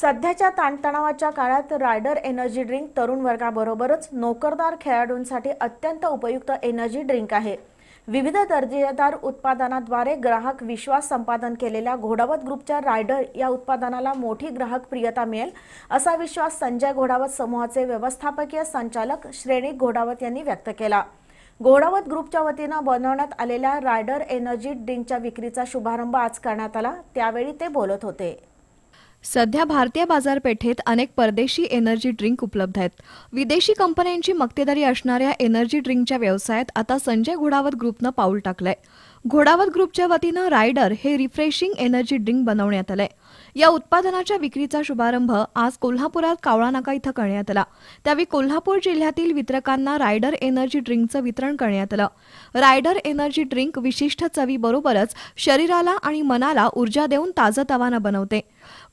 सध्याच्या ताणतणावाच्या काळात रायडर एनर्जी ड्रिंक तरुण वर्गाबरोबरच नोकरदार खेळाडूंसाठी अत्यंत उपयुक्त एनर्जी ड्रिंक आहे विविध दर्जेदार उत्पादनाद्वारे ग्राहक विश्वास संपादन केलेल्या घोडावत ग्रुपच्या रायडर या उत्पादनाला मोठी ग्राहक प्रियता मिळेल असा विश्वास संजय घोडावत समूहाचे व्यवस्थापकीय संचालक श्रेणी घोडावत यांनी व्यक्त केला घोडावत ग्रुपच्या वतीनं बनवण्यात आलेल्या रायडर एनर्जी ड्रिंकच्या विक्रीचा शुभारंभ आज करण्यात आला त्यावेळी ते बोलत होते सध्या भारतीय बाजारपेठेत अनेक परदेशी एनर्जी ड्रिंक उपलब्ध आहेत विदेशी कंपन्यांची मक्तेदारी असणाऱ्या एनर्जी ड्रिंकच्या व्यवसायात आता संजय घोडावत ग्रुपनं पाऊल टाकलंय घोडावत ग्रुपच्या वतीनं रायडर हे रिफ्रेशिंग एनर्जी ड्रिंक बनवण्यात आलंय या उत्पादनाच्या विक्रीचा शुभारंभ आज कोल्हापुरात कावळा नाका इथं करण्यात आला त्यावेळी कोल्हापूर जिल्ह्यातील वितरकांना रायडर एनर्जी ड्रिंकचं वितरण करण्यात आलं रायडर एनर्जी ड्रिंक विशिष्ट चवीबरोबरच शरीराला आणि मनाला ऊर्जा देऊन ताजतवानं बनवते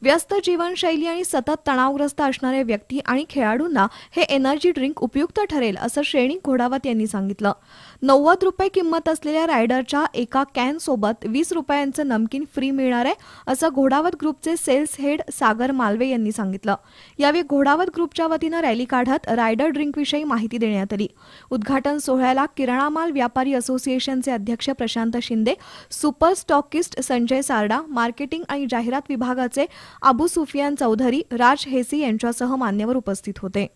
व्यस्त जीवनशैली आणि सतत तणावग्रस्त असणाऱ्या व्यक्ती आणि खेळाडूंना हे एनर्जी ड्रिंक उपयुक्त ठरेल असं श्रेणी घोडावत यांनी सांगितलं नव्वद रुपये किंमत असलेल्या रायडरच्या एका कॅन सोबत वीस रुपयांचं नमकीन फ्री मिळणार आहे असं घोडावत ग्रुपचे सेल्स हेड सागर मालवे यांनी सांगितलं यावेळी घोडावत ग्रुपच्या वतीनं रॅली काढत रायडर ड्रिंकविषयी माहिती देण्यात आली उद्घाटन सोहळ्याला किराणा माल व्यापारी असोसिएशनचे अध्यक्ष Prashant Shinde super stockist Sanjay Sarda marketing आणि जाहिरात विभागाचे अबू सुफियान चौधरी राज हेसी यांच्यासह मान्यवर उपस्थित होते